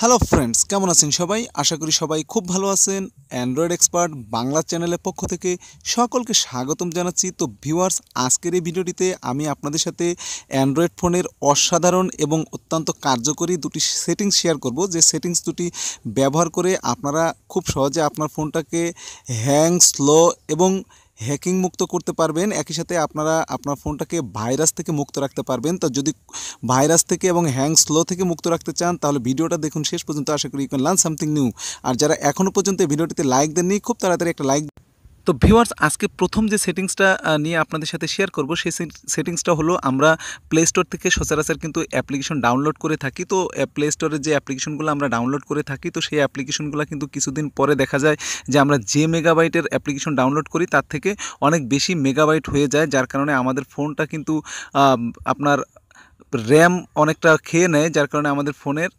hello friends কেমন আছেন সবাই আশা করি সবাই খুব ভালো আছেন অ্যান্ড্রয়েড এক্সপার্ট বাংলা চ্যানেলের পক্ষ থেকে সকলকে স্বাগতম জানাচ্ছি তো ভিউয়ার্স আজকের এই ভিডিওটিতে আমি আপনাদের সাথে অ্যান্ড্রয়েড ফোনের অসাধারণ এবং অত্যন্ত কার্যকরী দুটি সেটিংস শেয়ার করব যে সেটিংস দুটি ব্যবহার করে আপনারা খুব সহজে আপনার ফোনটাকে হ্যাং স্লো এবং হ্যাকিং মুক্ত করতে পারবেন একই সাথে আপনারা আপনার ফোনটাকে ভাইরাস থেকে মুক্ত রাখতে পারবেন তো যদি ভাইরাস থেকে এবং হ্যাং স্লো থেকে মুক্ত রাখতে চান তাহলে ভিডিওটা দেখুন শেষ পর্যন্ত আশা করি you can learn something new আর যারা এখনও পর্যন্ত ভিডিওটিতে লাইক দেননি খুব তাড়াতাড়ি একটা লাইক তো ভিউয়ার্স আজকে প্রথম যে সেটিংসটা নিয়ে আপনাদের সাথে শেয়ার করব সেই সেটিংসটা হলো আমরা প্লে স্টোর থেকে সচরাচর কিন্তু অ্যাপ্লিকেশন ডাউনলোড করে থাকি তো প্লে স্টোরের যে অ্যাপ্লিকেশনগুলো আমরা ডাউনলোড করে থাকি তো সেই অ্যাপ্লিকেশনগুলো কিন্তু কিছুদিন পরে দেখা যায় যে আমরা যে মেগাবাইটের অ্যাপ্লিকেশন ডাউনলোড করি তার থেকে অনেক বেশি মেগাবাইট হয়ে যায় যার কারণে আমাদের ফোনটা কিন্তু আপনার র্যাম অনেকটা খেয়ে নেয় যার কারণে আমাদের ফোনের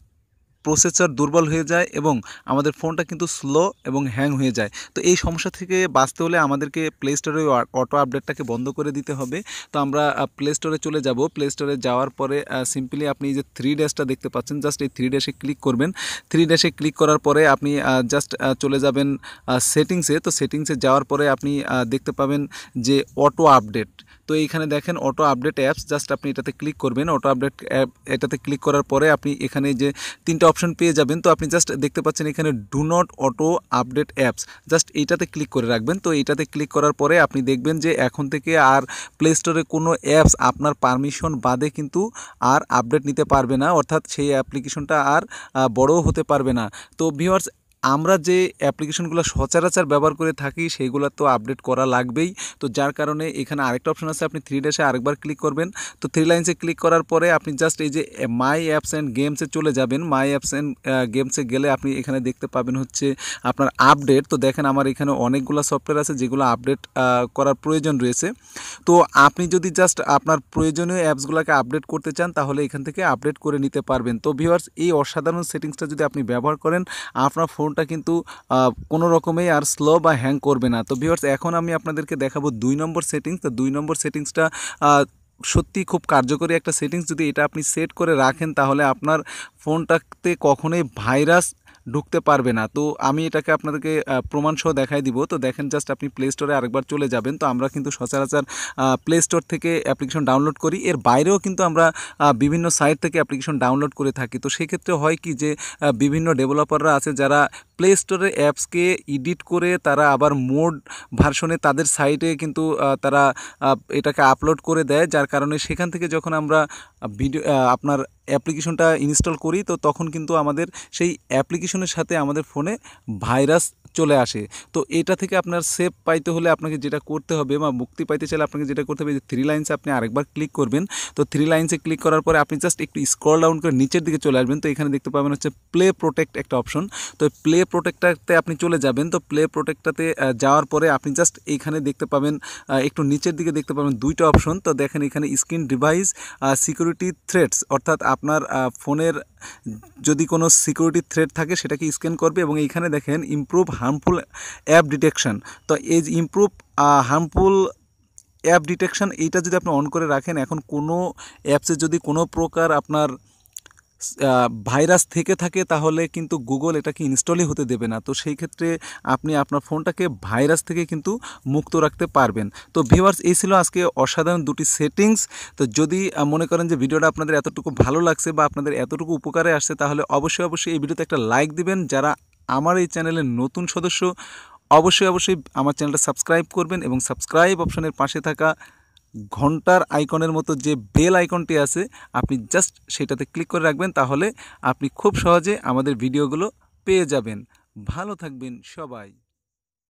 প্রসেসর দুর্বল হয়ে যায় এবং আমাদের ফোনটা কিন্তু স্লো এবং হ্যাং হয়ে যায় তো এই সমস্যা থেকে বাঁচতে হলে আমাদেরকে প্লে স্টোরে অটো আপডেটটাকে বন্ধ করে দিতে হবে তো আমরা প্লে স্টোরে চলে যাব প্লে স্টোরে যাওয়ার পরে সিম্পলি আপনি যে থ্রি ড্যাশটা দেখতে পাচ্ছেন জাস্ট এই থ্রি ড্যাশে ক্লিক করবেন থ্রি ড্যাশে ক্লিক করার পরে আপনি জাস্ট চলে যাবেন সেটিংসে তো সেটিংসে যাওয়ার পরে আপনি দেখতে পাবেন যে অটো আপডেট তো এইখানে দেখেন অটো আপডেট অ্যাপস জাস্ট আপনি এটাতে ক্লিক করবেন অটো আপডেট অ্যাপ এটাতে ক্লিক করার পরে আপনি এখানে যে তিনটা অপশন পেয়ে যাবেন তো আপনি জাস্ট দেখতে পাচ্ছেন এখানে do not auto update apps just এইটাতে ক্লিক করে রাখবেন তো এইটাতে ক্লিক করার পরে আপনি দেখবেন যে এখন থেকে আর প্লে স্টোরে কোনো অ্যাপস আপনার পারমিশন বাদে কিন্তু আর আপডেট নিতে পারবে না অর্থাৎ সেই অ্যাপ্লিকেশনটা আর বড় হতে পারবে না তো ভিওয়ার্স আমরা যে অ্যাপ্লিকেশনগুলো সচরাচর ব্যবহার করে থাকি সেইগুলো তো আপডেট করা লাগবেই তো যার কারণে এখানে আরেকটা অপশন আছে আপনি থ্রি ডেসে আরেকবার ক্লিক করবেন তো থ্রি লাইন্সে ক্লিক করার পরে আপনি জাস্ট এই যে মাই অ্যাপস অ্যান্ড গেমসে চলে যাবেন মাই অ্যাপস অ্যান্ড গেমসে গেলে আপনি এখানে দেখতে পাবেন হচ্ছে আপনার আপডেট তো দেখেন আমার এখানে অনেকগুলো সফটওয়্যার আছে যেগুলো আপডেট করার প্রয়োজন রয়েছে তো আপনি যদি জাস্ট আপনার প্রয়োজনীয় অ্যাপসগুলোকে আপডেট করতে চান তাহলে এখান থেকে আপডেট করে নিতে পারবেন তো ভিউয়ার্স এই অসাধারণ সেটিংসটা যদি আপনি ব্যবহার করেন আপনার ফোন ফোনটা কিন্তু কোনো রকমেই আর স্লো বা হ্যাং করবে না তো ভিওর্স এখন আমি আপনাদেরকে দেখাবো দুই নম্বর সেটিংস তো দুই নম্বর সেটিংসটা সত্যি খুব কার্যকরী একটা সেটিংস যদি এটা আপনি সেট করে রাখেন তাহলে আপনার ফোনটাতে কখনোই ভাইরাস ঢুকতে পারবে না তো আমি এটাকে আপনাদেরকে প্রমাণসহ দেখাই দিব তো দেখেন জাস্ট আপনি প্লে স্টোরে আরেকবার চলে যাবেন তো আমরা কিন্তু সচরাচর প্লে স্টোর থেকে অ্যাপ্লিকেশন ডাউনলোড করি এর বাইরেও কিন্তু আমরা বিভিন্ন সাইট থেকে অ্যাপ্লিকেশন ডাউনলোড করে থাকি তো সেক্ষেত্রে হয় কি যে বিভিন্ন ডেভেলপাররা আছে যারা প্লে স্টোরের অ্যাপসকে এডিট করে তারা আবার মোড ভার্সনে তাদের সাইটে কিন্তু তারা এটাকে আপলোড করে দেয় যার কারণে সেখান থেকে যখন আমরা ভিডিও আপনার অ্যাপ্লিকেশনটা ইনস্টল করি তো তখন কিন্তু আমাদের সেই অ্যাপ্লিকেশনের সাথে আমাদের ফোনে ভাইরাস চলে আসে তো এটা থেকে আপনার সেভ পাইতে হলে আপনাকে যেটা করতে হবে বা মুক্তি পাইতে চাইলে আপনাকে যেটা করতে হবে যে থ্রি লাইন্সে আপনি আরেকবার ক্লিক করবেন তো থ্রি লাইন্সে ক্লিক করার পরে আপনি জাস্ট একটু স্ক্রল ডাউন করে নিচের দিকে চলে আসবেন তো এখানে দেখতে পাবেন হচ্ছে প্লে প্রোটেক্ট একটা অপশন তো প্লে প্রোটেক্টটাতে আপনি চলে যাবেন তো প্লে প্রোটেক্টটাতে যাওয়ার পরে আপনি জাস্ট এইখানে দেখতে পাবেন একটু নিচের দিকে দেখতে পাবেন দুইটা অপশন তো দেখেন এখানে স্ক্রিন ডিভাইস সিকিউরিটি থ্রেটস অর্থাৎ আপনার ফোনের যদি কোনো সিকিউরিটি থ্রেড থাকে সেটাকে স্ক্যান করবে এবং এইখানে দেখেন ইমপ্রুভ হার্মফুল অ্যাপ ডিটেকশন তো এই যে ইম্প্রুভ হার্মফুল অ্যাপ ডিটেকশন এইটা যদি আপনি অন করে রাখেন এখন কোনো অ্যাপসে যদি কোনো প্রকার আপনার ভাইরাস থেকে থাকে তাহলে কিন্তু গুগল এটাকে ইনস্টলই হতে দেবে না তো সেই ক্ষেত্রে আপনি আপনার ফোনটাকে ভাইরাস থেকে কিন্তু মুক্ত রাখতে পারবেন তো ভিউয়ার্স এই ছিল আজকে অসাধারণ দুটি সেটিংস তো যদি মনে করেন যে ভিডিওটা আপনাদের এতটুকু ভালো লাগছে বা আপনাদের এতটুকু উপকারে আসছে তাহলে অবশ্যই অবশ্যই এই ভিডিওতে একটা লাইক দিবেন যারা আমার এই চ্যানেলের নতুন সদস্য অবশ্যই অবশ্যই আমার চ্যানেলটা সাবস্ক্রাইব করবেন এবং সাবস্ক্রাইব অপশনের পাশে থাকা ঘন্টার আইকনের মতো যে বেল আইকনটি আছে আপনি জাস্ট সেটাতে ক্লিক করে রাখবেন তাহলে আপনি খুব সহজে আমাদের ভিডিওগুলো পেয়ে যাবেন ভালো থাকবেন সবাই